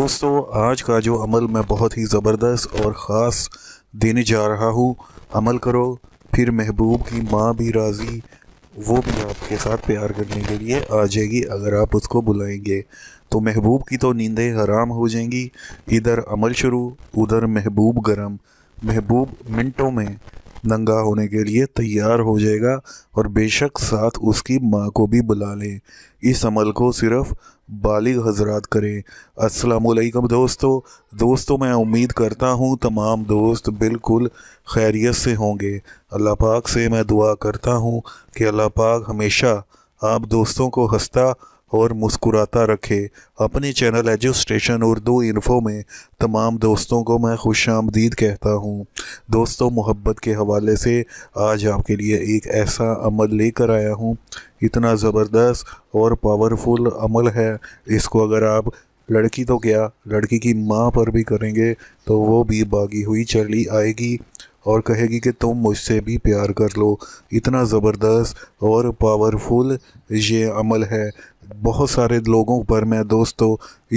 दोस्तों आज का जो अमल मैं बहुत ही ज़बरदस्त और ख़ास देने जा रहा हूँ अमल करो फिर महबूब की माँ भी राज़ी वो भी आपके साथ प्यार करने के लिए आ जाएगी अगर आप उसको बुलाएंगे तो महबूब की तो नींदें हराम हो जाएंगी इधर अमल शुरू उधर महबूब गरम महबूब मिनटों में नंगा होने के लिए तैयार हो जाएगा और बेशक साथ उसकी माँ को भी बुला लें इस अमल को सिर्फ बालिग हजरात करें असलकम दोस्तों दोस्तों मैं उम्मीद करता हूँ तमाम दोस्त बिल्कुल खैरियत से होंगे अल्लाह पाक से मैं दुआ करता हूँ कि अल्लाह पाक हमेशा आप दोस्तों को हंसता और मुस्कुराता रखे अपने चैनल एजुस्टेशन उर्दू इन्फो में तमाम दोस्तों को मैं खुश आमदीद कहता हूँ दोस्तों मोहब्बत के हवाले से आज आपके लिए एक ऐसा अमल लेकर आया हूँ इतना ज़बरदस्त और पावरफुल अमल है इसको अगर आप लड़की तो क्या लड़की की माँ पर भी करेंगे तो वो भी बागी हुई चली आएगी और कहेगी कि तुम मुझसे भी प्यार कर लो इतना ज़बरदस्त और पावरफुल ये अमल है बहुत सारे लोगों पर मैं दोस्तों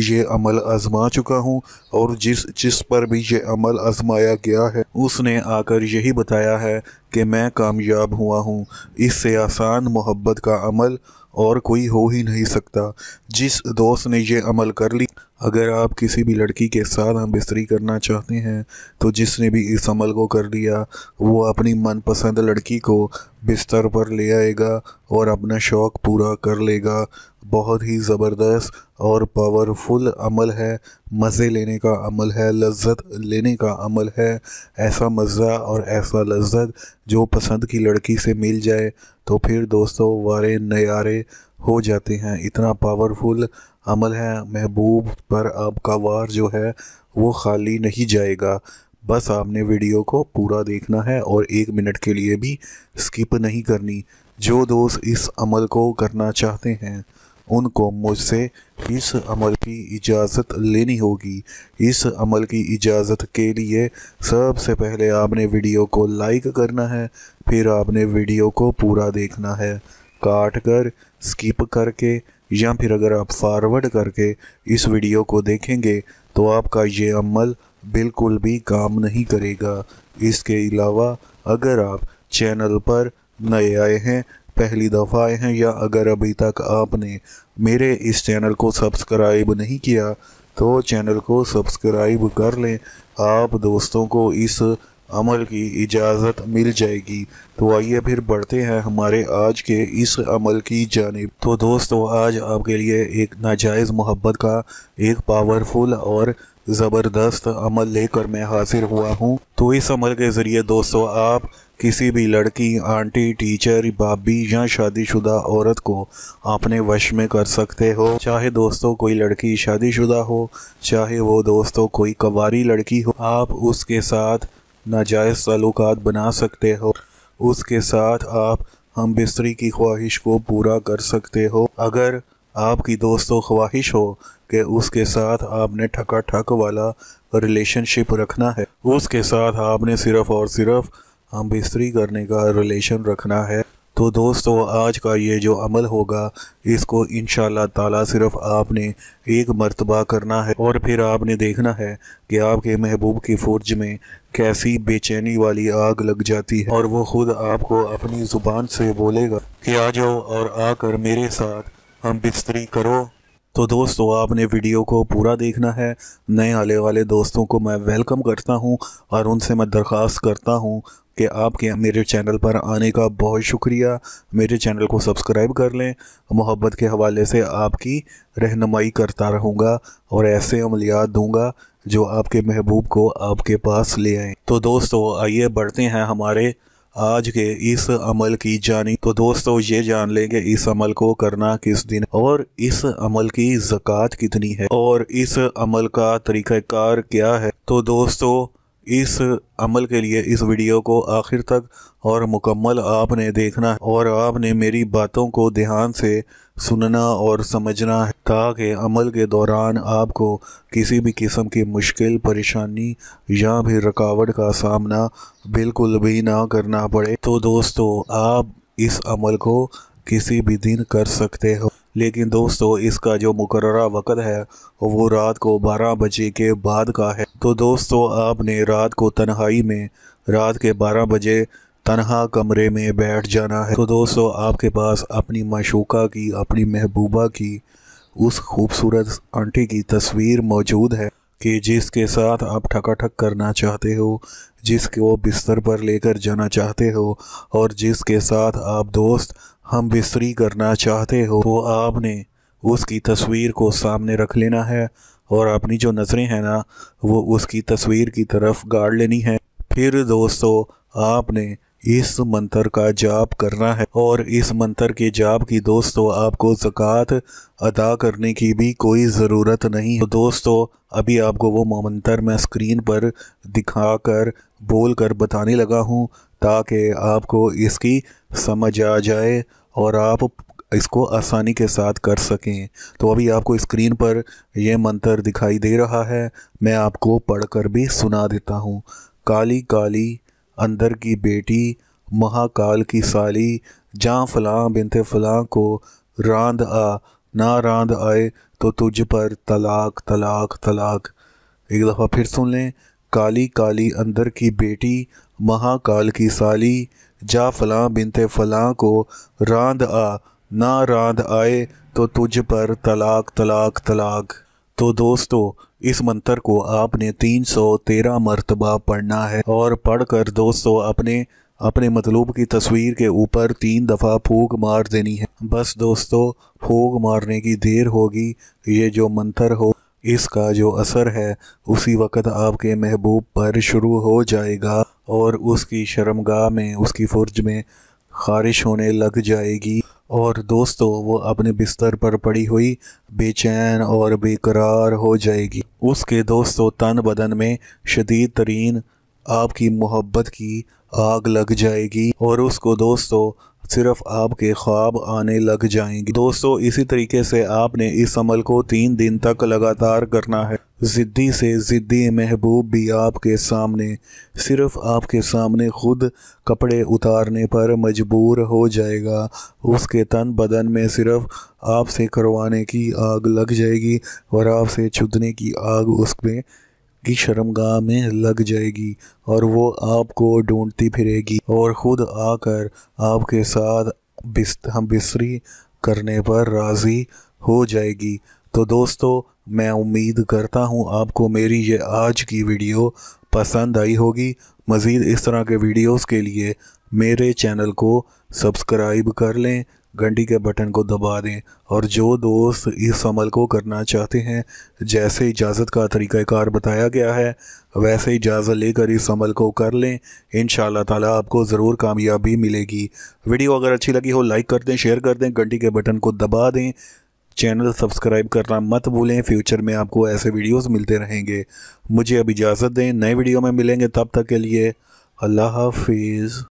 ये अमल आजमा चुका हूँ और जिस जिस पर भी ये अमल आजमाया गया है उसने आकर यही बताया है कि मैं कामयाब हुआ हूँ इससे आसान मोहब्बत का अमल और कोई हो ही नहीं सकता जिस दोस्त ने यह अमल कर ली अगर आप किसी भी लड़की के साथ हम बिस्तरी करना चाहते हैं तो जिसने भी इस अमल को कर लिया वो अपनी मनपसंद लड़की को बिस्तर पर ले आएगा और अपना शौक़ पूरा कर लेगा बहुत ही ज़बरदस्त और पावरफुल अमल है मज़े लेने का अमल है लज्जत लेने का अमल है ऐसा मज़ा और ऐसा लज्जत जो पसंद की लड़की से मिल जाए तो फिर दोस्तों वारे नयारे हो जाते हैं इतना पावरफुल अमल है महबूब पर आपका वार जो है वो खाली नहीं जाएगा बस आपने वीडियो को पूरा देखना है और एक मिनट के लिए भी स्किप नहीं करनी जो दोस्त इस अमल को करना चाहते हैं उनको मुझसे इस अमल की इजाज़त लेनी होगी इस अमल की इजाज़त के लिए सबसे पहले आपने वीडियो को लाइक करना है फिर आपने वीडियो को पूरा देखना है काट कर स्किप करके या फिर अगर आप फारवर्ड करके इस वीडियो को देखेंगे तो आपका ये अमल बिल्कुल भी काम नहीं करेगा इसके अलावा अगर आप चैनल पर नए आए हैं पहली दफ़ा आए हैं या अगर अभी तक आपने मेरे इस चैनल को सब्सक्राइब नहीं किया तो चैनल को सब्सक्राइब कर लें आप दोस्तों को इस अमल की इजाज़त मिल जाएगी तो आइए फिर बढ़ते हैं हमारे आज के इस अमल की जानब तो दोस्तों आज आपके लिए एक नाजायज़ मोहब्बत का एक पावरफुल और ज़बरदस्त अमल लेकर मैं हाजिर हुआ हूँ तो इस अमल के ज़रिए दोस्तों आप किसी भी लड़की आंटी टीचर भाभी या शादीशुदा औरत को अपने वश में कर सकते हो चाहे दोस्तों कोई लड़की शादीशुदा हो चाहे वो दोस्तों कोई कवारी लड़की हो आप उसके साथ नाजायज़ ताल्लुकात बना सकते हो उसके साथ आप हम बिस्तरी की ख्वाहिश को पूरा कर सकते हो अगर आपकी दोस्तों ख्वाहिश हो कि उसके साथ आपने ठका ठक वाला रिलेशनशिप रखना है उसके साथ आपने सिर्फ़ और सिर्फ़ हम बिस्तरी करने का रिलेशन रखना है तो दोस्तों आज का ये जो अमल होगा इसको इन ताला सिर्फ आपने एक मरतबा करना है और फिर आपने देखना है कि आपके महबूब की फौज में कैसी बेचैनी वाली आग लग जाती है और वो खुद आपको अपनी ज़ुबान से बोलेगा कि आ जाओ और आकर मेरे साथ हम बिस्तरी करो तो दोस्तों आपने वीडियो को पूरा देखना है नए आने वाले दोस्तों को मैं वेलकम करता हूं और उनसे मैं दरख्वास्त करता हूं कि आपके मेरे चैनल पर आने का बहुत शुक्रिया मेरे चैनल को सब्सक्राइब कर लें मोहब्बत के हवाले से आपकी रहनुमाई करता रहूँगा और ऐसे अमलियात दूँगा जो आपके महबूब को आपके पास ले आएँ तो दोस्तों आइए बढ़ते हैं हमारे आज के इस अमल की जानी तो दोस्तों ये जान लेंगे इस अमल को करना किस दिन और इस अमल की जक़ात कितनी है और इस अमल का तरीक़ार क्या है तो दोस्तों इस अमल के लिए इस वीडियो को आखिर तक और मुकम्मल आपने देखना और आपने मेरी बातों को ध्यान से सुनना और समझना है ताकि अमल के दौरान आपको किसी भी किस्म की मुश्किल परेशानी या भी रुकावट का सामना बिल्कुल भी ना करना पड़े तो दोस्तों आप इस अमल को किसी भी दिन कर सकते हो लेकिन दोस्तों इसका जो मुकर वक़्त है वो रात को 12 बजे के बाद का है तो दोस्तों आपने रात को तन्हाई में रात के 12 बजे तनहा कमरे में बैठ जाना है तो दोस्तों आपके पास अपनी मशूका की अपनी महबूबा की उस खूबसूरत आंटी की तस्वीर मौजूद है कि जिसके साथ आप ठकाठक करना चाहते हो वो बिस्तर पर लेकर जाना चाहते हो और जिसके साथ आप दोस्त हम बिस्तरी करना चाहते हो तो आपने उसकी तस्वीर को सामने रख लेना है और अपनी जो नज़रें हैं ना वो उसकी तस्वीर की तरफ गाड़ लेनी है फिर दोस्तों आपने इस मंत्र का जाप करना है और इस मंत्र के जाप की दोस्तों आपको जक़ात अदा करने की भी कोई ज़रूरत नहीं तो दोस्तों अभी आपको वो मंत्र मैं स्क्रीन पर दिखा कर बोल कर बताने लगा हूँ ताकि आपको इसकी समझ आ जाए और आप इसको आसानी के साथ कर सकें तो अभी आपको स्क्रीन पर यह मंत्र दिखाई दे रहा है मैं आपको पढ़कर भी सुना देता हूँ काली काली अंदर की बेटी महाकाल की साली जहाँ फलां बिनते फलां को रांद आ ना रांद आए तो तुझ पर तलाक तलाक तलाक एक दफ़ा फिर सुन लें काली काली अंदर की बेटी महाकाल की साली जा फलां बिनते फलां को रांध आ ना रांद आए तो तुझ पर तलाक तलाक तलाक तो दोस्तों इस मंत्र को आपने 313 मरतबा पढ़ना है और पढ़कर दोस्तों अपने अपने मतलूब की तस्वीर के ऊपर तीन दफ़ा फूक मार देनी है बस दोस्तों फूक मारने की देर होगी ये जो मंत्र हो इसका जो असर है उसी वक्त आपके महबूब पर शुरू हो जाएगा और उसकी शर्मगाह में उसकी फुर्ज में खारिश होने लग जाएगी और दोस्तों वो अपने बिस्तर पर पड़ी हुई बेचैन और बेकरार हो जाएगी उसके दोस्तों तन बदन में शदीद तरीन आपकी मोहब्बत की आग लग जाएगी और उसको दोस्तों सिर्फ आपके ख्वाब आने लग जाएंगे दोस्तों इसी तरीके से आपने इस अमल को तीन दिन तक लगातार करना है ज़िद्दी से ज़िद्दी महबूब भी आपके सामने सिर्फ आपके सामने खुद कपड़े उतारने पर मजबूर हो जाएगा उसके तन बदन में सिर्फ आपसे करवाने की आग लग जाएगी और आपसे छुदने की आग उसमें की शर्मगाह में लग जाएगी और वो आपको ढूंढती फिरेगी और ख़ुद आकर आपके साथ बिस्त हम बिस्तरी करने पर राज़ी हो जाएगी तो दोस्तों मैं उम्मीद करता हूँ आपको मेरी ये आज की वीडियो पसंद आई होगी मज़ीद इस तरह के वीडियोस के लिए मेरे चैनल को सब्सक्राइब कर लें घंटी के बटन को दबा दें और जो दोस्त इस अमल को करना चाहते हैं जैसे इजाज़त का तरीक़ाकार बताया गया है वैसे इजाज़त लेकर इस अमल को कर लें इन ताला आपको ज़रूर कामयाबी मिलेगी वीडियो अगर अच्छी लगी हो लाइक कर दें शेयर कर दें घंटी के बटन को दबा दें चैनल सब्सक्राइब करना मत भूलें फ्यूचर में आपको ऐसे वीडियोस मिलते रहेंगे मुझे अब इजाज़त दें नए वीडियो में मिलेंगे तब तक के लिए अल्लाह हाफिज़